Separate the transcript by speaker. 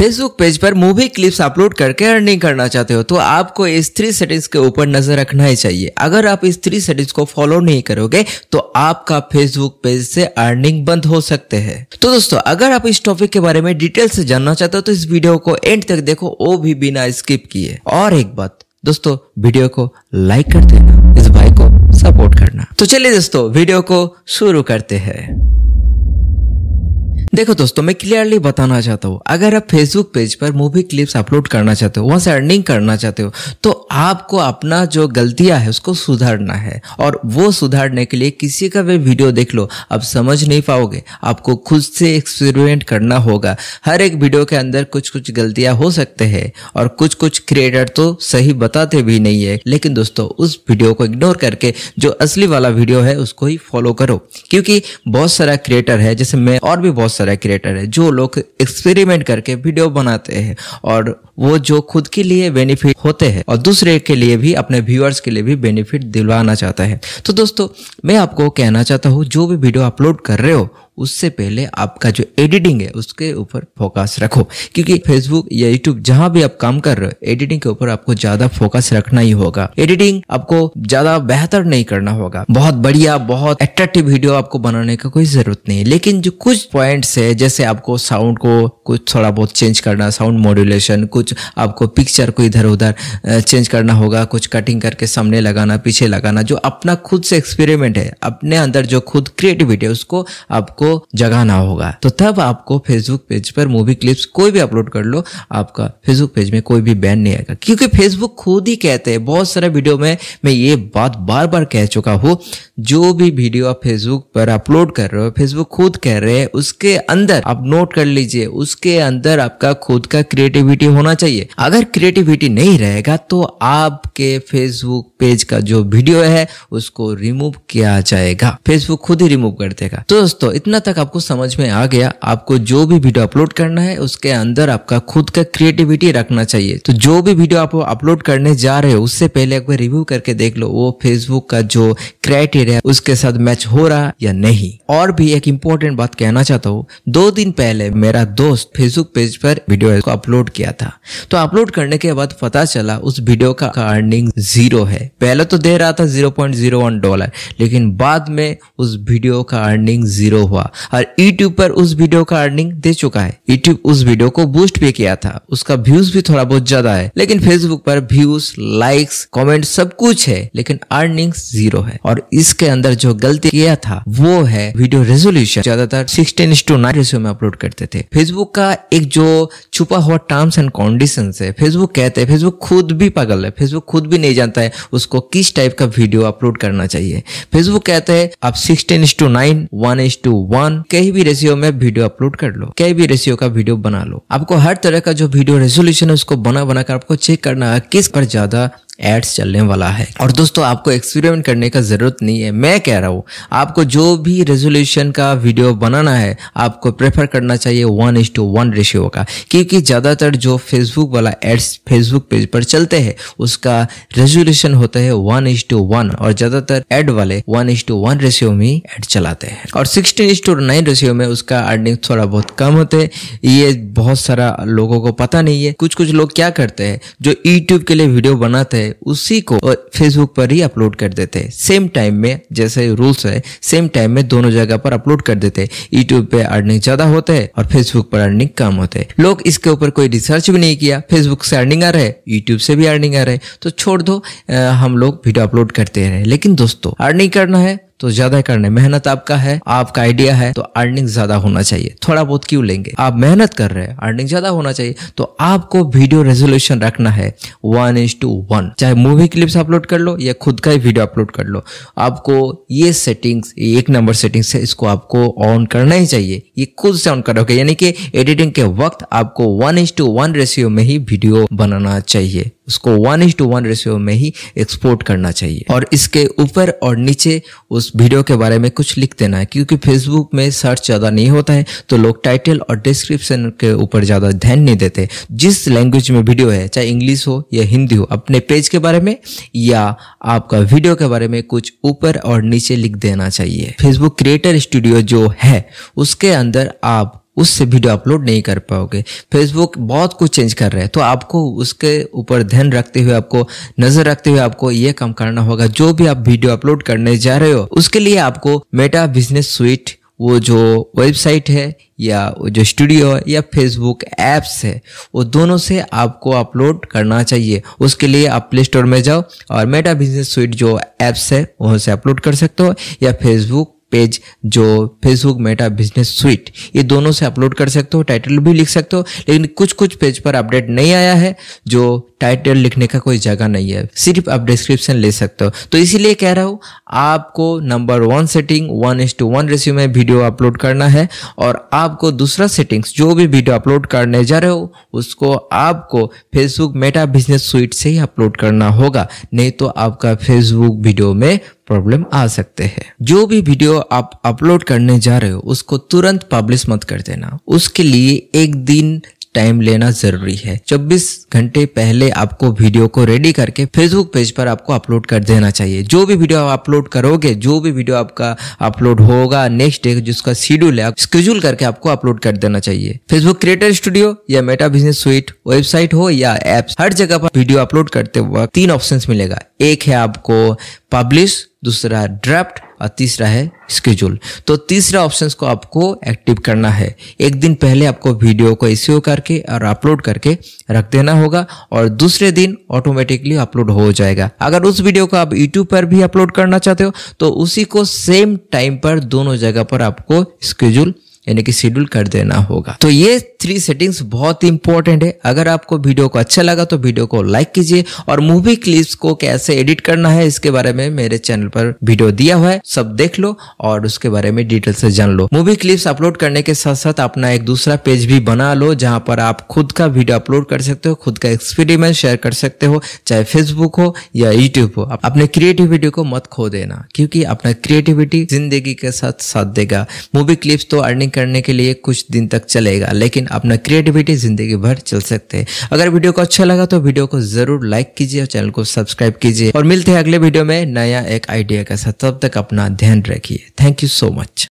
Speaker 1: Facebook page पर movie clips upload करके earning करना चाहते हो तो आपको इस थ्री सेटिंग्स के ऊपर नजर रखना ही चाहिए अगर आप इस थ्री सेटिंग्स को फॉलो नहीं करोगे तो आपका फेसबुक पेज से अर्निंग बंद हो सकते हैं तो दोस्तों अगर आप इस टॉपिक के बारे में डिटेल से जानना चाहते हो तो इस वीडियो को एंड तक देखो वो भी बिना स्किप किए और एक बात दोस्तों वीडियो को लाइक कर देना इस भाई को सपोर्ट करना तो चलिए दोस्तों वीडियो को शुरू करते हैं देखो दोस्तों मैं क्लियरली बताना चाहता हूँ अगर आप फेसबुक पेज पर मूवी क्लिप्स अपलोड करना चाहते हो वहां से अर्निंग करना चाहते हो तो आपको अपना जो गलतियां है उसको सुधारना है और वो सुधारने के लिए किसी का भी वीडियो देख लो आप समझ नहीं पाओगे आपको खुद से एक्सपेरिमेंट करना होगा हर एक वीडियो के अंदर कुछ कुछ गलतियां हो सकते हैं और कुछ कुछ क्रिएटर तो सही बताते भी नहीं है लेकिन दोस्तों उस वीडियो को इग्नोर करके जो असली वाला वीडियो है उसको ही फॉलो करो क्योंकि बहुत सारा क्रिएटर है जैसे मैं और भी बहुत सारा क्रिएटर है जो लोग एक्सपेरिमेंट करके वीडियो बनाते हैं और वो जो खुद के लिए बेनिफिट होते हैं और दूसरे के लिए भी अपने व्यूअर्स के लिए भी बेनिफिट दिलवाना चाहता है तो दोस्तों मैं आपको कहना चाहता हूँ जो भी वीडियो अपलोड कर रहे हो उससे पहले आपका जो एडिटिंग है उसके ऊपर फोकस रखो क्योंकि फेसबुक या यूट्यूब जहां भी आप काम कर रहे हो एडिटिंग के ऊपर आपको ज्यादा फोकस रखना ही होगा एडिटिंग आपको ज्यादा बेहतर नहीं करना होगा बहुत बढ़िया बहुत एट्रैक्टिव वीडियो आपको बनाने का कोई जरूरत नहीं लेकिन जो कुछ पॉइंट्स है जैसे आपको साउंड को कुछ थोड़ा बहुत चेंज करना साउंड मॉड्यूलेशन कुछ आपको पिक्चर को इधर उधर चेंज करना होगा कुछ कटिंग करके सामने लगाना पीछे लगाना जो अपना खुद से एक्सपेरिमेंट है अपने अंदर जो खुद क्रिएटिविटी है उसको आपको जगाना होगा तो तब आपको फेसबुक पेज पर मूवी क्लिप्स कोई भी अपलोड कर लो आपका फेसबुक पेज में कोई भी बैन नहीं आएगा क्योंकि फेसबुक खुद ही कहते हैं बहुत सारे वीडियो में मैं ये बात बार बार कह चुका हूँ जो भी वीडियो आप फेसबुक पर अपलोड कर रहे हो फेसबुक खुद कह रहे हैं उसके अंदर आप नोट कर लीजिए उसके अंदर आपका खुद का क्रिएटिविटी होना चाहिए अगर क्रिएटिविटी नहीं रहेगा तो आपके फेसबुक पेज का जो वीडियो है उसको रिमूव किया जाएगा फेसबुक खुद ही रिमूव कर देगा तो दोस्तों इतना यहाँ तक आपको समझ में आ गया आपको जो भी वीडियो अपलोड करना है उसके अंदर आपका खुद का क्रिएटिविटी रखना चाहिए तो जो भी वीडियो आप अपलोड करने जा रहे हो उससे पहले एक बार रिव्यू करके देख लो वो फेसबुक का जो क्राइटेरिया उसके साथ मैच हो रहा या नहीं और भी एक इम्पोर्टेंट बात कहना चाहता हूँ दो दिन पहले मेरा दोस्त फेसबुक पेज पर वीडियो को अपलोड किया था तो अपलोड करने के बाद पता चला उस वीडियो का अर्निंग जीरो है पहले तो दे रहा था जीरो डॉलर लेकिन बाद में उस वीडियो का अर्निंग जीरो हुआ हुआ और YouTube पर उस वीडियो का अर्निंग दे चुका है YouTube उस वीडियो को बूस्ट भी किया था उसका व्यूज भी थोड़ा बहुत ज्यादा है लेकिन Facebook पर व्यूज लाइक्स कमेंट सब कुछ है लेकिन अर्निंग जीरो है और इसके अंदर जो गलती किया था वो है वीडियो रेजोल्यूशन ज्यादातर सिक्सटीन टू नाइन रेशियो में अपलोड करते थे फेसबुक का एक जो छुपा हुआ टर्म्स एंड कंडीशन है फेसबुक कहते हैं फेसबुक खुद भी पागल है फेसबुक खुद भी नहीं जानता है उसको किस टाइप का वीडियो अपलोड करना चाहिए फेसबुक कहते हैं आप sixteen is to nine one is to one कहीं भी रेशियो में वीडियो अपलोड कर लो कहीं भी रेशियो का वीडियो बना लो आपको हर तरह का जो वीडियो रेजोल्यूशन है उसको बना बनाकर आपको चेक करना है किस पर ज्यादा एड्स चलने वाला है और दोस्तों आपको एक्सपेरिमेंट करने का ज़रूरत नहीं है मैं कह रहा हूँ आपको जो भी रेजोल्यूशन का वीडियो बनाना है आपको प्रेफर करना चाहिए one is to one ratio का क्योंकि ज़्यादातर जो फेसबुक वाला एड्स फेसबुक पेज पर चलते हैं उसका रेजोल्यूशन होता है वन इज टू वन और ज़्यादातर एड वाले one is to one ratio में एड चलाते हैं और sixteen is to nine ratio में उसका अर्निंग थोड़ा बहुत कम होते हैं ये बहुत सारा लोगों को पता नहीं है कुछ कुछ लोग क्या करते हैं जो यूट्यूब के लिए वीडियो बनाते हैं उसी को फेसबुक पर ही अपलोड कर देते हैं सेम टाइम में जैसे रूल्स है सेम टाइम में दोनों जगह पर अपलोड कर देते हैं यूट्यूब पे अर्निंग ज्यादा होते हैं और फेसबुक पर अर्निंग कम होते हैं लोग इसके ऊपर कोई रिसर्च भी नहीं किया फेसबुक से अर्निंग आ रहे यूट्यूब से भी अर्निंग आ रहे तो छोड़ दो आ, हम लोग वीडियो अपलोड करते रहे लेकिन दोस्तों अर्निंग करना है तो ज्यादा करने मेहनत आपका है आपका आइडिया है तो अर्निंग ज्यादा होना चाहिए थोड़ा बहुत क्यों लेंगे आप मेहनत कर रहे हैं अर्निंग ज्यादा होना चाहिए तो आपको वीडियो रेजोल्यूशन रखना है वन इज टू वन चाहे मूवी क्लिप्स अपलोड कर लो या खुद का ही वीडियो अपलोड कर लो आपको ये सेटिंग्स एक नंबर सेटिंग्स है इसको आपको ऑन करना ही चाहिए ये खुद से ऑन करोगे यानी कि एडिटिंग के वक्त आपको one is to one ratio में ही वीडियो बनाना चाहिए उसको one is to one ratio में ही एक्सपोर्ट करना चाहिए और इसके ऊपर और नीचे उस वीडियो के बारे में कुछ लिख देना है क्योंकि फेसबुक में सर्च ज़्यादा नहीं होता है तो लोग टाइटल और डिस्क्रिप्शन के ऊपर ज़्यादा ध्यान नहीं देते जिस लैंग्वेज में वीडियो है चाहे इंग्लिश हो या हिंदी हो अपने पेज के बारे में या आपका वीडियो के बारे में कुछ ऊपर और नीचे लिख देना चाहिए फेसबुक क्रिएटर स्टूडियो जो है उसके अंदर आप उससे वीडियो अपलोड नहीं कर पाओगे फेसबुक बहुत कुछ चेंज कर रहे हैं तो आपको उसके ऊपर ध्यान रखते हुए आपको नजर रखते हुए आपको ये काम करना होगा जो भी आप वीडियो अपलोड करने जा रहे हो उसके लिए आपको मेटा बिजनेस स्वीट वो जो वेबसाइट है या वो जो स्टूडियो है या फेसबुक ऐप्स है वो दोनों से आपको अपलोड करना चाहिए उसके लिए आप प्ले स्टोर में जाओ और मेटा बिजनेस स्वीट जो ऐप्स है वहाँ से अपलोड कर सकते हो या फेसबुक पेज जो फेसबुक मेटा बिजनेस स्वीट ये दोनों से अपलोड कर सकते हो टाइटल भी लिख सकते हो लेकिन कुछ कुछ पेज पर अपडेट नहीं आया है जो टाइटल लिखने का कोई जगह नहीं है सिर्फ आप डिस्क्रिप्शन ले सकते हो तो इसीलिए कह रहा हूँ आपको number one setting one is to one ratio में वीडियो अपलोड करना है और आपको दूसरा सेटिंग्स जो भी वीडियो अपलोड करने जा रहे हो उसको आपको फेसबुक मेटा बिजनेस स्वीट से ही अपलोड करना होगा नहीं तो आपका फेसबुक वीडियो में प्रॉब्लम आ सकते हैं जो भी वीडियो आप अपलोड करने जा रहे हो उसको तुरंत पब्लिश मत कर देना उसके लिए एक दिन टाइम लेना जरूरी है 24 घंटे पहले आपको वीडियो को रेडी करके फेसबुक पेज पर आपको अपलोड कर देना चाहिए जो भी वीडियो आप अपलोड करोगे जो भी वीडियो आपका अपलोड होगा नेक्स्ट डे जिसका शेड्यूल है स्केड्यूल करके आपको अपलोड कर देना चाहिए फेसबुक क्रिएटर स्टूडियो या मेटा बिजनेस स्वीट वेबसाइट हो या एप्स हर जगह पर वीडियो अपलोड करते वक्त तीन ऑप्शन मिलेगा एक है आपको पब्लिश दूसरा ड्राफ्ट और तीसरा है स्केड्यूल तो तीसरा ऑप्शन को आपको एक्टिव करना है एक दिन पहले आपको वीडियो को इश्यू करके और अपलोड करके रख देना होगा और दूसरे दिन ऑटोमेटिकली अपलोड हो जाएगा अगर उस वीडियो को आप यूट्यूब पर भी अपलोड करना चाहते हो तो उसी को सेम टाइम पर दोनों जगह पर आपको स्केड्यूल यानी कि शेड्यूल कर देना होगा तो ये थ्री सेटिंग्स बहुत इंपॉर्टेंट है अगर आपको वीडियो को अच्छा लगा तो वीडियो को लाइक कीजिए और मूवी क्लिप्स को कैसे एडिट करना है इसके बारे में मेरे चैनल पर वीडियो दिया हुआ है सब देख लो और उसके बारे में डिटेल से जान लो मूवी क्लिप्स अपलोड करने के साथ साथ अपना एक दूसरा पेज भी बना लो जहां पर आप खुद का वीडियो अपलोड कर सकते हो खुद का एक्सपेरिमेंट शेयर कर सकते हो चाहे फेसबुक हो या यूट्यूब हो अपने क्रिएटिविटी को मत खो देना क्योंकि अपना क्रिएटिविटी जिंदगी के साथ साथ देगा मूवी क्लिप्स तो अर्निंग करने के लिए कुछ दिन तक चलेगा लेकिन अपना क्रिएटिविटी ज़िंदगी भर चल सकते हैं अगर वीडियो को अच्छा लगा तो वीडियो को ज़रूर लाइक कीजिए और चैनल को सब्सक्राइब कीजिए और मिलते हैं अगले वीडियो में नया एक आइडिया के साथ तब तक अपना ध्यान रखिए थैंक यू सो मच